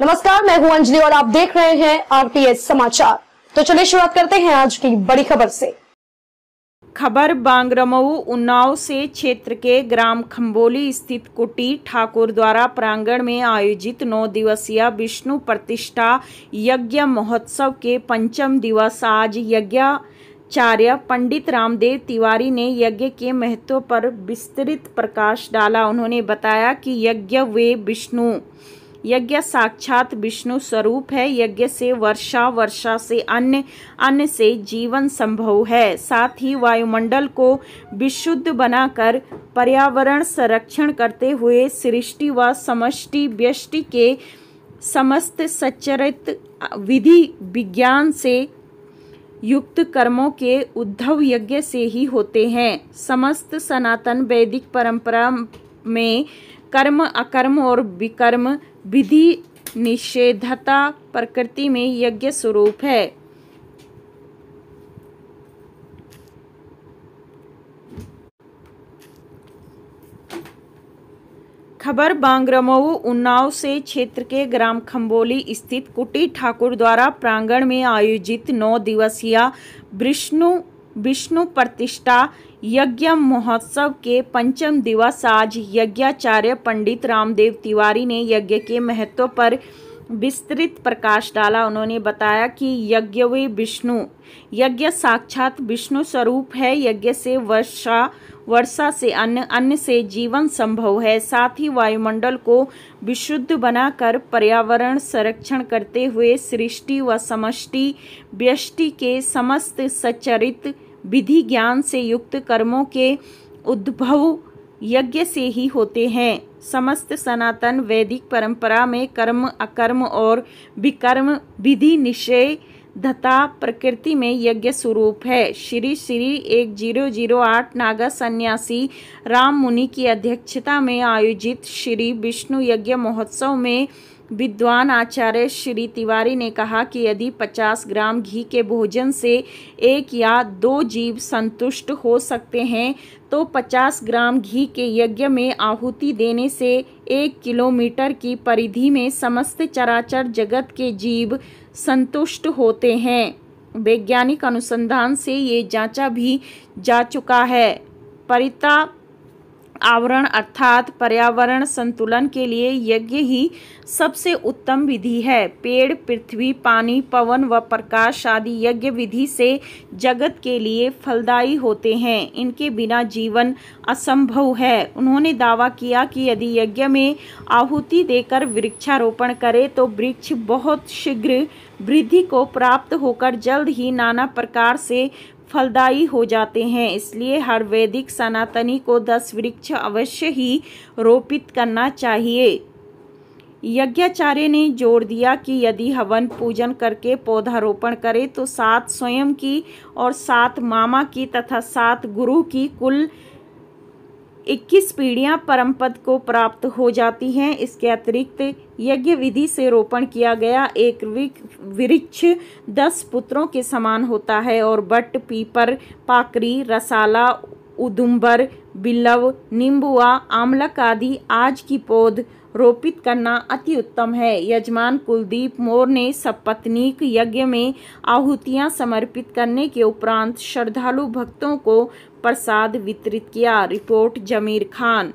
नमस्कार मैं हूं अंजलि और आप देख रहे हैं आरपीएस समाचार तो चलिए शुरुआत करते हैं आज की बड़ी खबर से खबर बांगरमऊ उन्नाव से क्षेत्र के ग्राम खम्बोली स्थित कुटी ठाकुर द्वारा प्रांगण में आयोजित नौ दिवसीय विष्णु प्रतिष्ठा यज्ञ महोत्सव के पंचम दिवस आज यज्ञ चार्य पंडित रामदेव तिवारी ने यज्ञ के महत्व पर विस्तृत प्रकाश डाला उन्होंने बताया कि यज्ञ वे विष्णु यज्ञ साक्षात विष्णु स्वरूप है यज्ञ से वर्षा वर्षा से अन्य अन्य से जीवन संभव है साथ ही वायुमंडल को विशुद्ध बनाकर पर्यावरण संरक्षण करते हुए सृष्टि व समष्टि व्यष्टि के समस्त सच्चरित विधि विज्ञान से युक्त कर्मों के उद्धव यज्ञ से ही होते हैं समस्त सनातन वैदिक परंपरा में कर्म अकर्म और विकर्म विधि निषेधता प्रकृति में यज्ञ स्वरूप है खबर बांग्रमऊ उन्नाव से क्षेत्र के ग्राम खम्बोली स्थित कुटी ठाकुर द्वारा प्रांगण में आयोजित नौ दिवसीय विष्णु विष्णु प्रतिष्ठा यज्ञ महोत्सव के पंचम दिवस आज यज्ञाचार्य पंडित रामदेव तिवारी ने यज्ञ के महत्व पर विस्तृत प्रकाश डाला उन्होंने बताया कि यज्ञ वे विष्णु यज्ञ साक्षात विष्णु स्वरूप है यज्ञ से वर्षा वर्षा से अन्न अन्न से जीवन संभव है साथ ही वायुमंडल को विशुद्ध बनाकर पर्यावरण संरक्षण करते हुए सृष्टि व समष्टि व्यष्टि के समस्त सचरित विधि ज्ञान से युक्त कर्मों के उद्भव यज्ञ से ही होते हैं समस्त सनातन वैदिक परंपरा में कर्म अकर्म और विकर्म विधि निश्चय धता प्रकृति में यज्ञ स्वरूप है श्री श्री एक जीरो जीरो आठ नागा सन्यासी राम मुनि की अध्यक्षता में आयोजित श्री विष्णु यज्ञ महोत्सव में विद्वान आचार्य श्री तिवारी ने कहा कि यदि 50 ग्राम घी के भोजन से एक या दो जीव संतुष्ट हो सकते हैं तो 50 ग्राम घी के यज्ञ में आहुति देने से एक किलोमीटर की परिधि में समस्त चराचर जगत के जीव संतुष्ट होते हैं वैज्ञानिक अनुसंधान से ये जांचा भी जा चुका है परिता आवरण अर्थात पर्यावरण संतुलन के लिए यज्ञ ही सबसे उत्तम विधि है पेड़ पृथ्वी पानी पवन व प्रकाश आदि यज्ञ विधि से जगत के लिए फलदायी होते हैं इनके बिना जीवन असंभव है उन्होंने दावा किया कि यदि यज्ञ में आहुति देकर वृक्षारोपण करें तो वृक्ष बहुत शीघ्र वृद्धि को प्राप्त होकर जल्द ही नाना प्रकार से फलदायी हो जाते हैं इसलिए हर वैदिक सनातनी को दस वृक्ष अवश्य ही रोपित करना चाहिए यज्ञाचार्य ने जोर दिया कि यदि हवन पूजन करके पौधारोपण करे तो सात स्वयं की और सात मामा की तथा सात गुरु की कुल 21 पीढ़ियां परम पद को प्राप्त हो जाती हैं इसके अतिरिक्त यज्ञ विधि से रोपण किया गया एक वृक्ष दस पुत्रों के समान होता है और बट पीपर पाकरी रसाला उदुम्बर बिल्लव नींबुआ आमलक आदि आज की पौध रोपित करना अति उत्तम है यजमान कुलदीप मोर ने सपत्नीक यज्ञ में आहुतियां समर्पित करने के उपरांत श्रद्धालु भक्तों को प्रसाद वितरित किया रिपोर्ट जमीर खान